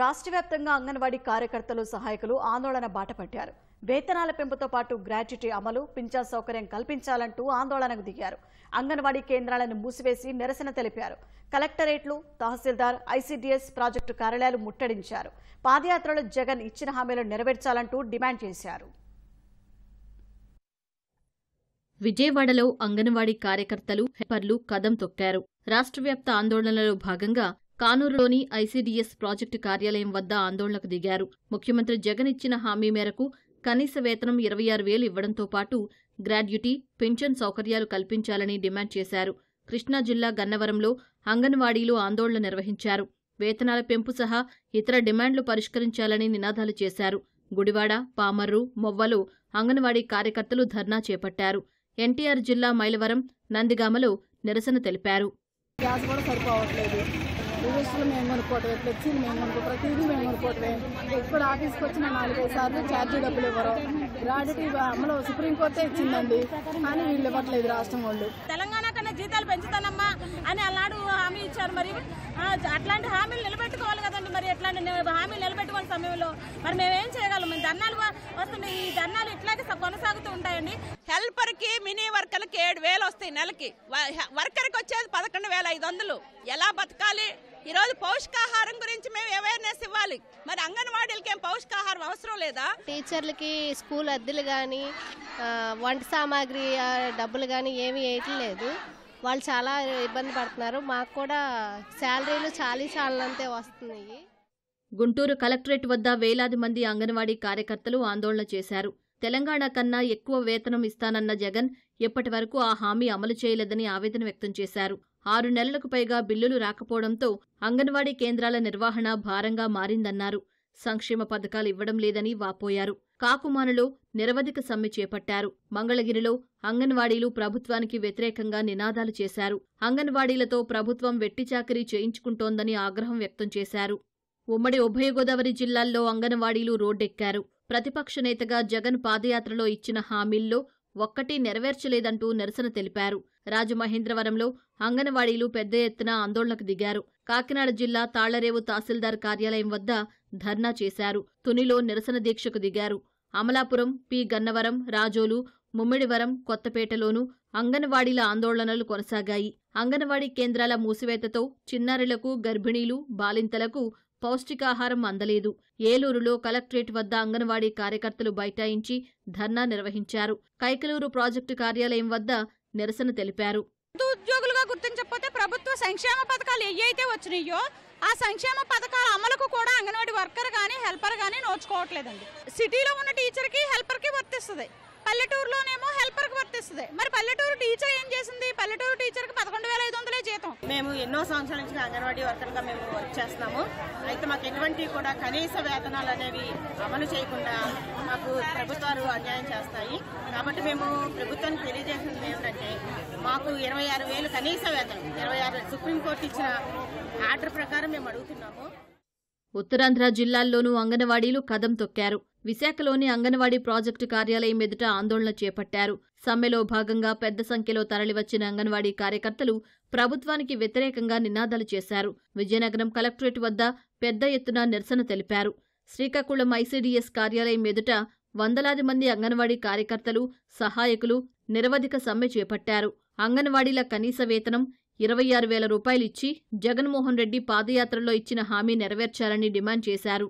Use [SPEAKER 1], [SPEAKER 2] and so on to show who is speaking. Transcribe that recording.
[SPEAKER 1] రాష్ట్ర వ్యాప్తంగా అంగన్వాడీ కార్యకర్తలు సహాయకులు ఆందోళన బాట పట్టారు వేతనాల పెంపుతో పాటు గ్రాట్యుటీ అమలు పింఛా సౌకర్యం కల్పించాలంటూ ఆందోళనకు దిగారు అంగన్వాడీ కేంద్రాలను మూసివేసి నిరసన తెలిపారు కలెక్టరేట్లు తహసీల్దార్ ఐసీడీఎస్ ప్రాజెక్టు కార్యాలయాలు ముట్టడించారు పాదయాత్రలో జగన్ ఇచ్చిన హామీలను నెరవేర్చాలంటూ డిమాండ్ చేశారు విజయవాడలో అంగన్వాడీ కార్యకర్తలు హెపర్లు కదం తొక్కారు రాష్ట్ర వ్యాప్త ఆందోళనలో భాగంగా కానూరులోని ఐసీడీఎస్ ప్రాజెక్టు కార్యాలయం వద్ద ఆందోళనకు దిగారు ముఖ్యమంత్రి జగన్ ఇచ్చిన హామీ మేరకు కనీస వేతనం ఇరవై ఆరు వేలు ఇవ్వడంతో పాటు గ్రాడ్యుటీ పెన్షన్ సౌకర్యాలు కల్పించాలని డిమాండ్ చేశారు కృష్ణా జిల్లా గన్నవరంలో అంగన్వాడీలు ఆందోళన నిర్వహించారు వేతనాల పెంపు సహా ఇతర డిమాండ్లు పరిష్కరించాలని నినాదాలు చేశారు గుడివాడ పామర్రు మొవ్వలు అంగన్వాడీ కార్యకర్తలు ధర్నా చేపట్టారు ఎన్టీఆర్ జిల్లా మైలవరం నందిగామలో నిరసన తెలిపారు గ్యాస్ కూడా సరిపోవట్లేదు రిజిస్టర్లు మేము కొనుక్కోవటమే ఫ్లెక్సీలు మేము కొనుక్కో ప్రతిదీ మేము కొనుక్కోవటమే ఇప్పుడు ఆఫీస్కి వచ్చిన నాలుగైదు సార్లు ఛార్జీ డబ్బులు ఇవ్వరు గ్రాడ్యుటీ అమలు సుప్రీంకోర్టే ఇచ్చిందండి కానీ వీళ్ళు ఇవ్వట్లేదు రాష్ట్రం వాళ్ళు తెలంగాణ కన్నా జీతాలు పెంచుతానమ్మా అని అలాడు హామీ ఇచ్చారు మరి అట్లాంటి హామీలు నిలబెట్టుకోవాలి కదండి మరి ఎట్లాంటి హామీలు నిలబెట్టుకోవాలి సమయంలో మరి మేమేం చేయగలం ధర్నాలు వస్తుంది ఈ ధర్నాలు ఇట్లాగే కొనసాగుతూ ఉంటాయండి హెల్పర్కి మినీ వర్కర్కి ఏడు వేలు వస్తాయి నెలకి వర్కర్కి వచ్చేది పదకొండు వేల ఐదు వందలు ఎలా బతకాలి ఈరోజు పౌష్టికాహారం గురించి మేము అవేర్నెస్ ఇవ్వాలి మరి అంగన్వాడీలకి ఏం పౌష్టికాహారం అవసరం లేదా టీచర్లకి స్కూల్ అద్దెలు కానీ వంట సామాగ్రి డబ్బులు కానీ ఏమీ వేయట్లేదు వాళ్ళు చాలా ఇబ్బంది పడుతున్నారు మాకు కూడా శాలరీలు చాలీ చాలంతే వస్తున్నాయి గుంటూరు కలెక్టరేట్ వద్ద వేలాది మంది అంగన్వాడీ కార్యకర్తలు ఆందోళన చేశారు తెలంగాణ కన్నా ఎక్కువ వేతనం ఇస్తానన్న జగన్ ఎప్పటి వరకు ఆ హామీ అమలు చేయలేదని ఆవేదన వ్యక్తం చేశారు ఆరు నెలలకు పైగా బిల్లులు రాకపోవడంతో అంగన్వాడీ కేంద్రాల నిర్వహణ భారంగా మారిందన్నారు సంక్షేమ పథకాలు ఇవ్వడం లేదని వాపోయారు కాకుమానులో నిరవధిక సమ్మె చేపట్టారు మంగళగిరిలో అంగన్వాడీలు ప్రభుత్వానికి వ్యతిరేకంగా నినాదాలు చేశారు అంగన్వాడీలతో ప్రభుత్వం వెట్టి చాకరీ చేయించుకుంటోందని ఆగ్రహం వ్యక్తం చేశారు ఉమ్మడి ఉభయ గోదావరి జిల్లాల్లో అంగన్వాడీలు రోడ్డెక్కారు ప్రతిపక్ష నేతగా జగన్ పాదయాత్రలో ఇచ్చిన హామీల్లో ఒక్కటి నెరవేర్చలేదంటూ నిరసన తెలిపారు రాజమహేంద్రవరంలో అంగన్వాడీలు పెద్ద ఎత్తున ఆందోళనకు దిగారు కాకినాడ జిల్లా తాళ్లరేవు తహసీల్దార్ కార్యాలయం వద్ద ధర్నా చేశారు తునిలో నిరసన దీక్షకు దిగారు అమలాపురం పి గన్నవరం రాజోలు ముమ్మిడివరం కొత్తపేటలోనూ అంగన్వాడీల ఆందోళనలు కొనసాగాయి అంగన్వాడీ కేంద్రాల మూసివేతతో చిన్నారులకు గర్భిణీలు బాలింతలకు పౌష్టికాహారం అందలేదు ఏలూరులో కలెక్టరేట్ వద్ద అంగన్వాడీ కార్యకర్తలు బైఠాయించి ధర్నా నిర్వహించారు కైకలూరు ప్రాజెక్టు కార్యాలయం వద్ద నిరసన తెలిపారు ఉద్యోగులుగా గుర్తించకపోతే ప్రభుత్వ సంక్షేమ పథకాలు ఏవైతే వచ్చినాయో ఆ సంక్షేమ పథకాల అమలుకు కూడా అంగన్వాడి వర్కర్ కానీ హెల్పర్ కానీ నోచుకోవట్లేదండి సిటీలో ఉన్న టీచర్కి హెల్పర్కి వర్తిస్తుంది పల్లెటూరులోనేమో హెల్పర్కి వర్తిస్తుంది మరి పల్లెటూరు టీచర్ ఏం చేసింది పల్లెటూరు టీచర్కి పదకొండు వేల ఐదు వందలే జీతం మేము ఎన్నో సంవత్సరాల నుంచి అంగన్వాడీ వర్కర్గా మేము వర్క్ చేస్తున్నాము అయితే మాకు ఎటువంటి కూడా కనీస వేతనాలు అనేవి అమలు చేయకుండా మాకు ప్రభుత్వాలు అన్యాయం చేస్తాయి కాబట్టి మేము ప్రభుత్వానికి తెలియజేసినది ఏమిటంటే మాకు ఇరవై ఆరు వేలు కనీస వేతనం ఇరవై ఆరు సుప్రీంకోర్టు ఇచ్చిన ఆర్డర్ ప్రకారం మేము అడుగుతున్నాము ఉత్తరాంధ్ర జిల్లాల్లోనూ అంగన్వాడీలు కదం తొక్కారు విశాఖలోని అంగన్వాడీ ప్రాజెక్టు కార్యాలయం ఎదుట ఆందోళన చేపట్టారు సమ్మెలో భాగంగా పెద్ద సంఖ్యలో తరలివచ్చిన అంగన్వాడీ కార్యకర్తలు ప్రభుత్వానికి వ్యతిరేకంగా నినాదాలు చేశారు విజయనగరం కలెక్టరేట్ వద్ద పెద్ద ఎత్తున నిరసన తెలిపారు శ్రీకాకుళం ఐసీడీఎస్ కార్యాలయం ఎదుట వందలాది మంది అంగన్వాడీ కార్యకర్తలు సహాయకులు నిరవధిక సమ్మె చేపట్టారు అంగన్వాడీల కనీస వేతనం ఇరవై ఆరు వేల రూపాయలిచ్చి జగన్మోహన్ రెడ్డి పాదయాత్రలో ఇచ్చిన హామీ నెరవేర్చాలని డిమాండ్ చేశారు